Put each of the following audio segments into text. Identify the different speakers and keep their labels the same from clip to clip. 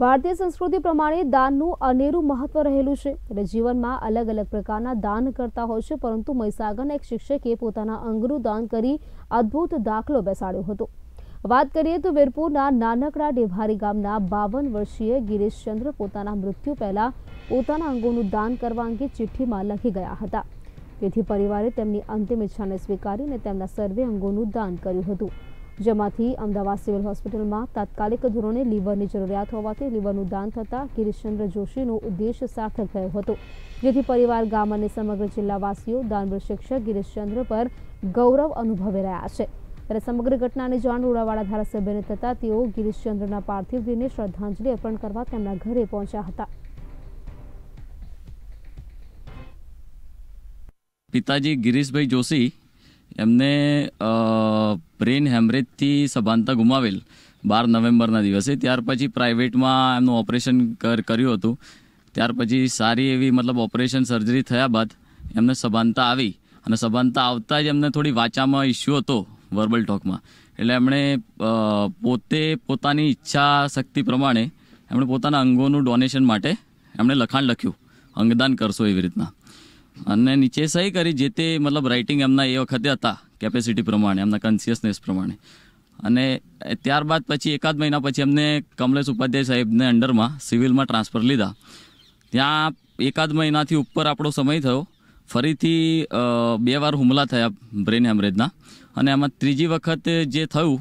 Speaker 1: ભારતીય સંસ્કૃતિ પ્રમાણે દાનનું અનેરું મહત્વ રહેલું છે એટલે જીવનમાં અલગ અલગ પ્રકારના દાન કરતા હોય છે પરંતુ મહીસાગરના એક શિક્ષકે પોતાના અંગનું દાન કરી અદ્ભુત દાખલો બેસાડ્યો હતો વાત કરીએ તો વીરપુરના નાનકડા ડેભારી ગામના બાવન વર્ષીય ગિરીશચંદ્ર પોતાના મૃત્યુ પહેલા પોતાના અંગોનું દાન કરવા અંગે ચિઠ્ઠીમાં લખી ગયા હતા તેથી પરિવારે તેમની અંતિમ ઈચ્છાને સ્વીકારીને તેમના સર્વે અંગોનું દાન કર્યું હતું જેમાંથી અમદાવાદ સિવિલ હોસ્પિટલમાં તાત્કાલિક ધોરણે લીવરની જરૂરિયાત હોવાથી લીવરનું દાન થતાં ગિરીશચંદ્ર જોશીનો ઉદ્દેશ સાર્થક થયો હતો જેથી પરિવાર ગામ અને સમગ્ર જિલ્લાવાસીઓ દાનવીર શિક્ષક ગિરીશચંદ્ર પર ગૌરવ અનુભવી રહ્યા છે ત્યારે સમગ્ર ઘટનાની જાણ ઉડાવાડા ધારાસભ્યને થતાં તેઓ ગિરીશચંદ્રના પાર્થિવ દેહને શ્રદ્ધાંજલિ અર્પણ કરવા તેમના ઘરે પહોંચ્યા હતા
Speaker 2: પિતાજી ગિરીશભાઈ જોશી એમને બ્રેન હેમરેજથી સભાનતા ગુમાવેલ બાર નવેમ્બરના દિવસે ત્યાર પછી પ્રાઇવેટમાં એમનું ઓપરેશન કર્યું હતું ત્યાર પછી સારી એવી મતલબ ઓપરેશન સર્જરી થયા બાદ એમને સભાનતા આવી અને સભાનતા આવતા જ એમને થોડી વાચામાં ઇસ્યુ હતો વર્બલ ટોકમાં એટલે એમણે પોતે પોતાની ઈચ્છા શક્તિ પ્રમાણે એમણે પોતાના અંગોનું ડોનેશન માટે એમણે લખાણ લખ્યું અંગદાન કરશો એવી રીતના અને નીચે સહી કરી જે તે મતલબ રાઇટિંગ એમના એ વખતે હતા કેપેસિટી પ્રમાણે એમના કન્સિયસનેસ પ્રમાણે અને ત્યારબાદ પછી એકાદ મહિના પછી અમને કમલેશ ઉપાધ્યાય સાહેબને અંડરમાં સિવિલમાં ટ્રાન્સફર લીધા ત્યાં એકાદ મહિનાથી ઉપર આપણો સમય થયો ફરીથી બે વાર હુમલા થયા બ્રેન હેમરેજના અને એમાં ત્રીજી વખત જે થયું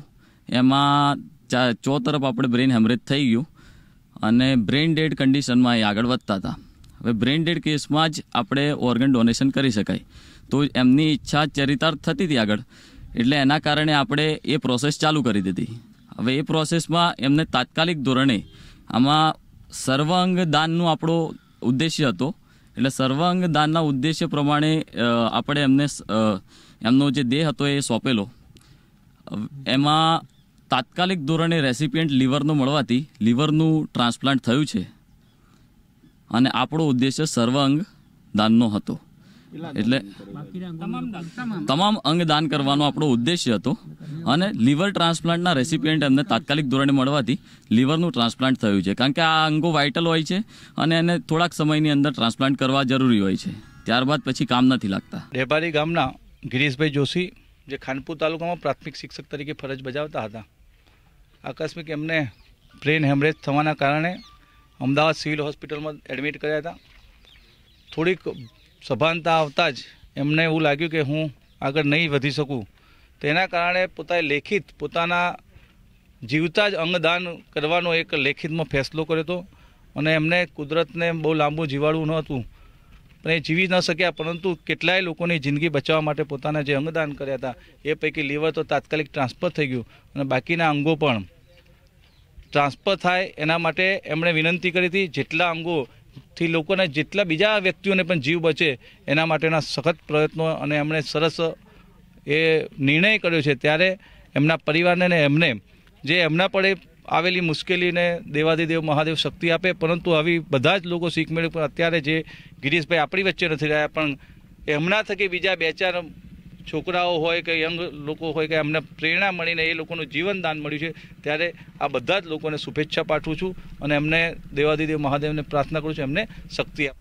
Speaker 2: એમાં ચો તરફ આપણે બ્રેન હેમરેજ થઈ ગયું અને બ્રેન ડેડ કન્ડિશનમાં એ આગળ વધતા હતા હવે બ્રેન ડેડ કેસમાં જ આપણે ઓર્ગન ડોનેશન કરી શકાય તો એમની ઈચ્છા ચરિતાર્થ થતી હતી આગળ એટલે એના કારણે આપણે એ પ્રોસેસ ચાલુ કરી દીધી હવે એ પ્રોસેસમાં એમને તાત્કાલિક ધોરણે આમાં સર્વાંગ દાનનો આપણો ઉદ્દેશ્ય હતો એટલે સર્વાંગ દાનના ઉદ્દેશ્ય પ્રમાણે આપણે એમને એમનો જે દેહ હતો એ સોંપેલો એમાં તાત્કાલિક ધોરણે રેસિપિયન્ટ લીવરનો મળવાથી લીવરનું ટ્રાન્સપ્લાન્ટ થયું છે અને આપણો ઉદ્દેશ્ય સર્વાંગ દાનનો હતો એટલે તમામ અંગ દાન કરવાનો આપણો ઉદ્દેશ્ય હતો અને લીવર ટ્રાન્સપ્લાન્ટના રેસિપિયન્ટ એમને તાત્કાલિક ધોરણે મળવાથી લીવરનું ટ્રાન્સપ્લાન્ટ થયું છે કારણ કે આ અંગો વાઇટલ હોય છે અને એને થોડાક સમયની અંદર ટ્રાન્સપ્લાન્ટ કરવા જરૂરી
Speaker 3: હોય છે ત્યારબાદ
Speaker 2: પછી કામ નથી લાગતા
Speaker 3: ડેબારી ગામના ગિરીશભાઈ જોશી જે ખાનપુર તાલુકામાં પ્રાથમિક શિક્ષક તરીકે ફરજ બજાવતા હતા આકસ્મિક એમને બ્રેન હેમરેજ થવાના કારણે અમદાવાદ સિવિલ હોસ્પિટલમાં એડમિટ કર્યા હતા થોડીક સભાનતા આવતા જ એમને એવું લાગ્યું કે હું આગળ નહીં વધી શકું તેના કારણે પોતાએ લેખિત પોતાના જીવતા જ અંગદાન કરવાનો એક લેખિતમાં ફેસલો કર્યો હતો અને એમને કુદરતને બહુ લાંબુ જીવાડવું નહોતું પણ એ જીવી ન શક્યા પરંતુ કેટલાય લોકોની જિંદગી બચાવવા માટે પોતાના જે અંગદાન કર્યા હતા એ પૈકી લીવર તો તાત્કાલિક ટ્રાન્સફર થઈ ગયું અને બાકીના અંગો પણ ટ્રાન્સફર થાય એના માટે એમણે વિનંતી કરી હતી જેટલા અંગોથી લોકોને જેટલા બીજા વ્યક્તિઓને પણ જીવ બચે એના માટેના સખત પ્રયત્નો અને એમણે સરસ એ નિર્ણય કર્યો છે ત્યારે એમના પરિવારને ને એમને જે એમના પડે આવેલી મુશ્કેલીને દેવાદિદેવ મહાદેવ શક્તિ આપે પરંતુ આવી બધા જ લોકો શીખ મેળવે અત્યારે જે ગિરીશભાઈ આપણી વચ્ચે નથી રહ્યા પણ એમના થકી બીજા બે ચાર છોકરાઓ હોય કે યંગ લોકો હોય કે એમને પ્રેરણા મળીને એ લોકોનું જીવનદાન મળ્યું છે ત્યારે આ બધા જ લોકોને શુભેચ્છા પાઠવું છું અને એમને દેવાદિદેવ મહાદેવને પ્રાર્થના કરું છું એમને શક્તિ આપ